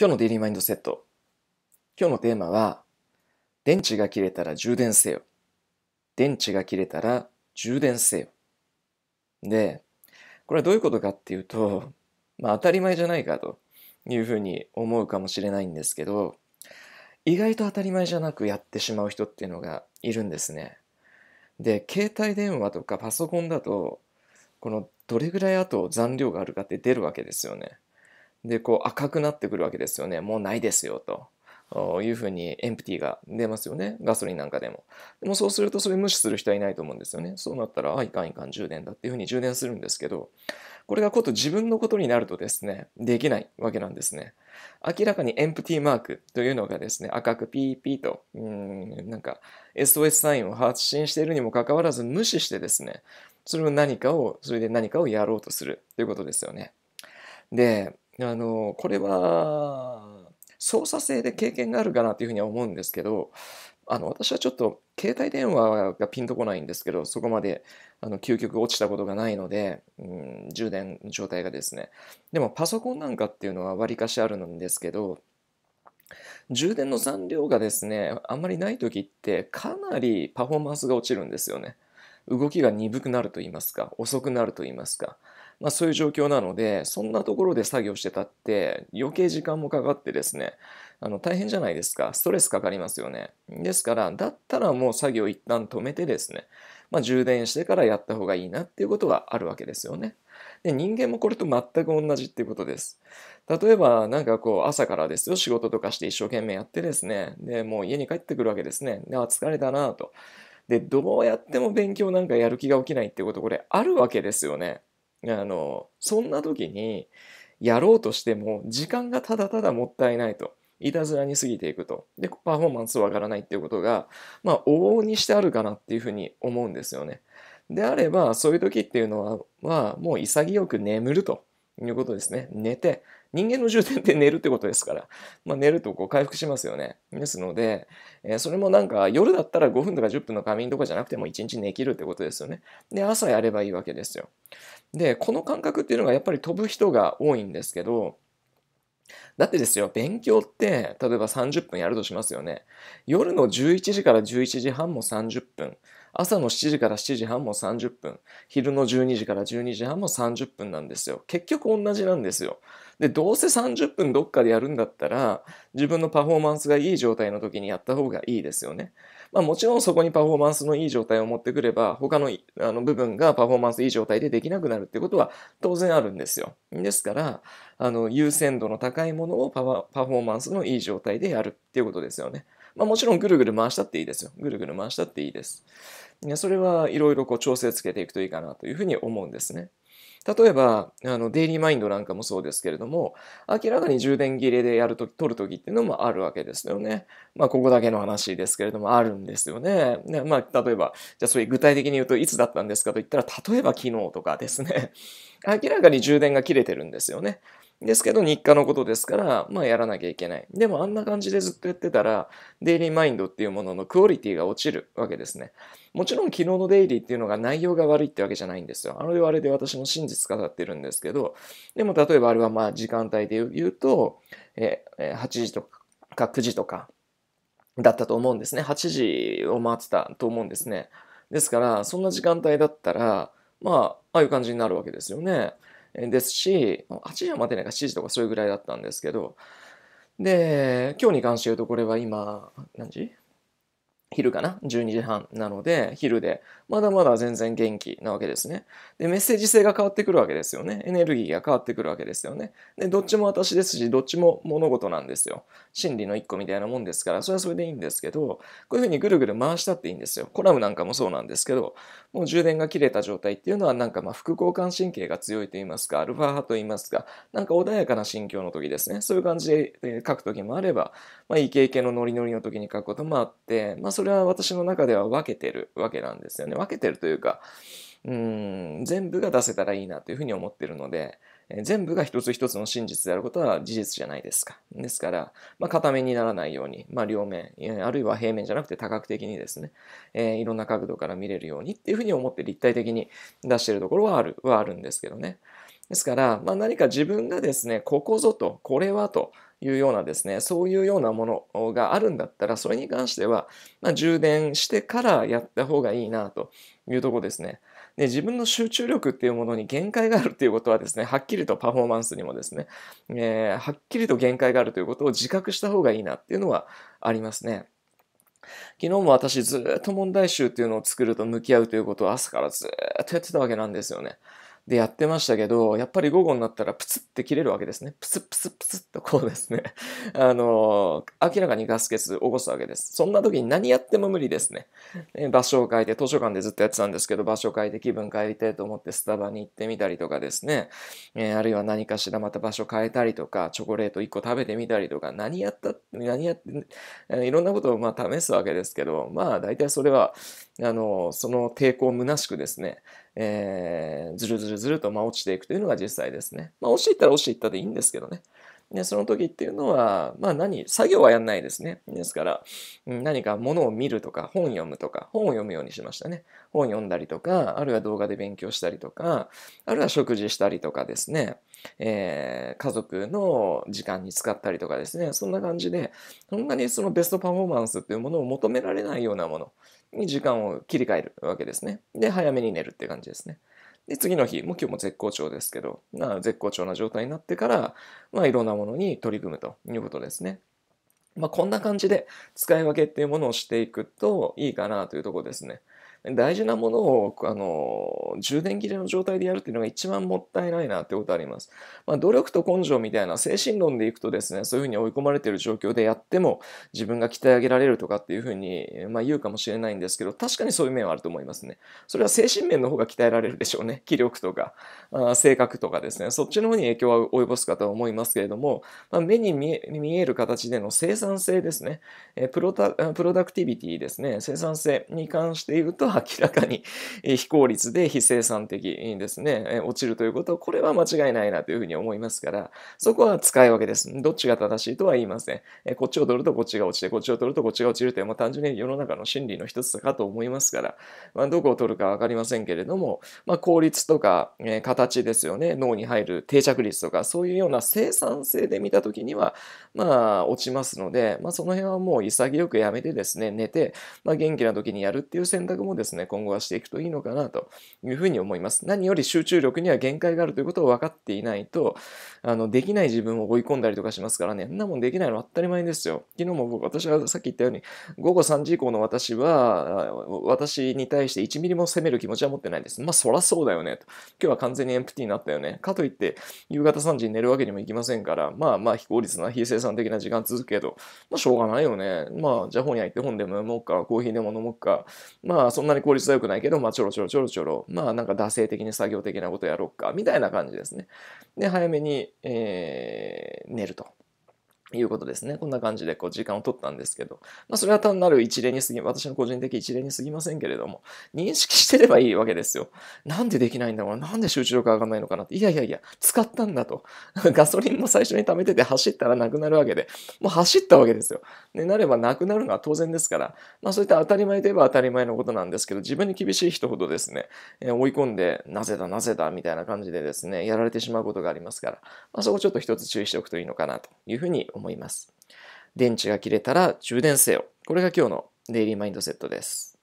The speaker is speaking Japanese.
今日のデイリーマインドセット。今日のテーマは、電池が切れたら充電せよ。電池が切れたら充電せよ。で、これはどういうことかっていうと、まあ当たり前じゃないかというふうに思うかもしれないんですけど、意外と当たり前じゃなくやってしまう人っていうのがいるんですね。で、携帯電話とかパソコンだと、このどれぐらいあと残量があるかって出るわけですよね。で、こう赤くなってくるわけですよね。もうないですよ、というふうにエンプティが出ますよね。ガソリンなんかでも。でもそうするとそれ無視する人はいないと思うんですよね。そうなったら、あ、いかんいかん充電だっていうふうに充電するんですけど、これがこと自分のことになるとですね、できないわけなんですね。明らかにエンプティーマークというのがですね、赤くピーピーと、うん、なんか SOS サインを発信しているにもかかわらず無視してですね、それを何かを、それで何かをやろうとするということですよね。で、あのこれは操作性で経験があるかなというふうには思うんですけどあの私はちょっと携帯電話がピンとこないんですけどそこまであの究極落ちたことがないので、うん、充電状態がですねでもパソコンなんかっていうのはわりかしあるんですけど充電の残量がですねあんまりない時ってかなりパフォーマンスが落ちるんですよね動きが鈍くなると言いますか遅くなると言いますかまあ、そういう状況なのでそんなところで作業してたって余計時間もかかってですねあの大変じゃないですかストレスかかりますよねですからだったらもう作業一旦止めてですね、まあ、充電してからやった方がいいなっていうことがあるわけですよねで人間もこれと全く同じっていうことです例えばなんかこう朝からですよ仕事とかして一生懸命やってですねでもう家に帰ってくるわけですねあ疲れたなとでどうやっても勉強なんかやる気が起きないっていうことこれあるわけですよねあの、そんな時にやろうとしても時間がただただもったいないと。いたずらに過ぎていくと。で、パフォーマンスわからないっていうことが、まあ、往々にしてあるかなっていうふうに思うんですよね。であれば、そういう時っていうのは、はもう潔く眠ると。いうことですね。寝て、人間の充填って寝るってことですから、まあ、寝るとこう回復しますよね。ですので、えー、それもなんか夜だったら5分とか10分の仮眠とかじゃなくても1日寝切るってことですよね。で、朝やればいいわけですよ。で、この感覚っていうのがやっぱり飛ぶ人が多いんですけど、だってですよ、勉強って、例えば30分やるとしますよね。夜の11時から11時半も30分。朝の7時から7時半も30分。昼の12時から12時半も30分なんですよ。結局同じなんですよ。で、どうせ30分どっかでやるんだったら、自分のパフォーマンスがいい状態の時にやった方がいいですよね。まあもちろんそこにパフォーマンスのいい状態を持ってくれば、他のあの部分がパフォーマンスいい状態でできなくなるってことは当然あるんですよ。ですから、あの、優先度の高いものをパパフォーマンスのいい状態でやるっていうことですよね。まあもちろんぐるぐる回したっていいですよ。ぐるぐる回したっていいです。それはいろいろこう調整つけていくといいかなというふうに思うんですね。例えば、あの、デイリーマインドなんかもそうですけれども、明らかに充電切れでやるとき、取るときっていうのもあるわけですよね。まあ、ここだけの話ですけれども、あるんですよね。ねまあ、例えば、じゃあそれ具体的に言うといつだったんですかと言ったら、例えば昨日とかですね。明らかに充電が切れてるんですよね。ですけど日課のことですから、まあやらなきゃいけない。でもあんな感じでずっとやってたら、デイリーマインドっていうもののクオリティが落ちるわけですね。もちろん昨日のデイリーっていうのが内容が悪いってわけじゃないんですよ。あれはあれで私も真実語ってるんですけど、でも例えばあれはまあ時間帯で言うと、え8時とか9時とかだったと思うんですね。8時を回ってたと思うんですね。ですから、そんな時間帯だったら、まあ、ああいう感じになるわけですよね。ですし、8時までなんか7時とかそういうぐらいだったんですけど、で、今日に関して言うとこれは今、何時昼かな ?12 時半なので、昼で、まだまだ全然元気なわけですね。で、メッセージ性が変わってくるわけですよね。エネルギーが変わってくるわけですよね。で、どっちも私ですし、どっちも物事なんですよ。真理の一個みたいなもんですから、それはそれでいいんですけど、こういうふうにぐるぐる回したっていいんですよ。コラムなんかもそうなんですけど、もう充電が切れた状態っていうのは、なんかまあ、副交感神経が強いと言いますか、アルファ派と言いますか、なんか穏やかな心境の時ですね。そういう感じで書く時もあれば、まあ、イケイケのノリノリの時に書くこともあって、まあそれは私の中では分けてるわけなんですよね。分けてるというか、うん、全部が出せたらいいなというふうに思ってるので、全部が一つ一つの真実であることは事実じゃないですか。ですから、まあ、片面にならないように、まあ、両面、あるいは平面じゃなくて多角的にですね、えー、いろんな角度から見れるようにっていうふうに思って立体的に出してるところはある、はあるんですけどね。ですから、まあ、何か自分がですね、ここぞと、これはと、いうようなですね、そういうようなものがあるんだったら、それに関しては、まあ、充電してからやった方がいいなというとこですね。で、自分の集中力っていうものに限界があるっていうことはですね、はっきりとパフォーマンスにもですね、えー、はっきりと限界があるということを自覚した方がいいなっていうのはありますね。昨日も私ずっと問題集っていうのを作ると向き合うということを朝からずっとやってたわけなんですよね。でやってましたけど、やっぱり午後になったらプツって切れるわけですね。プツプツプツっとこうですね。あの、明らかにガス欠起こすわけです。そんな時に何やっても無理ですね。場所を変えて、図書館でずっとやってたんですけど、場所を変えて気分変えてと思ってスタバに行ってみたりとかですね。えー、あるいは何かしらまた場所変えたりとか、チョコレート1個食べてみたりとか、何やった、何やって、いろんなことをまあ試すわけですけど、まあ大体それは、あの、その抵抗虚しくですね、えー、ずるずるずるとま落ちていくというのが実際ですね。まあ、落ちていったら落ちていったでいいんですけどね。でその時っていうのは、まあ何、作業はやんないですね。ですから、何か物を見るとか、本読むとか、本を読むようにしましたね。本読んだりとか、あるいは動画で勉強したりとか、あるいは食事したりとかですね、えー、家族の時間に使ったりとかですね、そんな感じで、そんなにそのベストパフォーマンスっていうものを求められないようなもの、に時間を切り替えるわけですね。で、早めに寝るって感じですね。で、次の日、もう今日も絶好調ですけど、まあ、絶好調な状態になってから、まあ、いろんなものに取り組むということですね。まあ、こんな感じで使い分けっていうものをしていくといいかなというところですね。大事なものをあの充電切れの状態でやるっていうのが一番もったいないなってことあります。まあ、努力と根性みたいな精神論でいくとですね、そういうふうに追い込まれている状況でやっても自分が鍛え上げられるとかっていうふうに、まあ、言うかもしれないんですけど、確かにそういう面はあると思いますね。それは精神面の方が鍛えられるでしょうね。気力とか、あ性格とかですね、そっちの方に影響は及ぼすかと思いますけれども、まあ、目に見える形での生産性ですね、えプロダクティビティですね、生産性に関して言うと、は明らかに非効率で非生産的にですね、落ちるということは、これは間違いないなというふうに思いますから、そこは使い分けです。どっちが正しいとは言いません。こっちを取るとこっちが落ちて、こっちを取るとこっちが落ちるという、単純に世の中の真理の一つかと思いますから、まあ、どこを取るか分かりませんけれども、まあ、効率とか、え形ですよね、脳に入る定着率とか、そういうような生産性で見たときには、まあ、落ちますので、まあ、その辺はもう潔くやめてですね、寝て、まあ、元気な時にやるっていう選択もですね、今後はしていくといいのかなというふうに思います。何より集中力には限界があるということを分かっていないと、あの、できない自分を追い込んだりとかしますからね、んなもんできないのは当たり前ですよ。昨日も僕、私はさっき言ったように、午後3時以降の私は、私に対して1ミリも責める気持ちは持ってないです。まあ、そらそうだよねと。今日は完全にエンプティになったよね。かといって、夕方3時に寝るわけにもいきませんから、まあまあ、非効率な非生産的な時間続くけど、まあ、しょうがないよね。まあ、じゃあ本屋行って本でも読もうか、コーヒーでも飲もうか。まあ、そんなに効率は良くないけど、まあ、ちょろちょろちょろちょろ、まあ、なんか惰性的に作業的なことやろうか、みたいな感じですね。で、早めに、えー、寝ると。いうことですね。こんな感じでこう時間を取ったんですけど、まあ、それは単なる一例にすぎ、私の個人的一例にすぎませんけれども、認識してればいいわけですよ。なんでできないんだろうなんで集中力上がんないのかなって。いやいやいや、使ったんだと。ガソリンも最初に貯めてて走ったらなくなるわけで、もう走ったわけですよ。で、なればなくなるのは当然ですから、まあそういった当たり前といえば当たり前のことなんですけど、自分に厳しい人ほどですね、え追い込んで、なぜだなぜだみたいな感じでですね、やられてしまうことがありますから、まあそこちょっと一つ注意しておくといいのかなというふうに思います。思います。電池が切れたら充電せよ。これが今日のデイリーマインドセットです。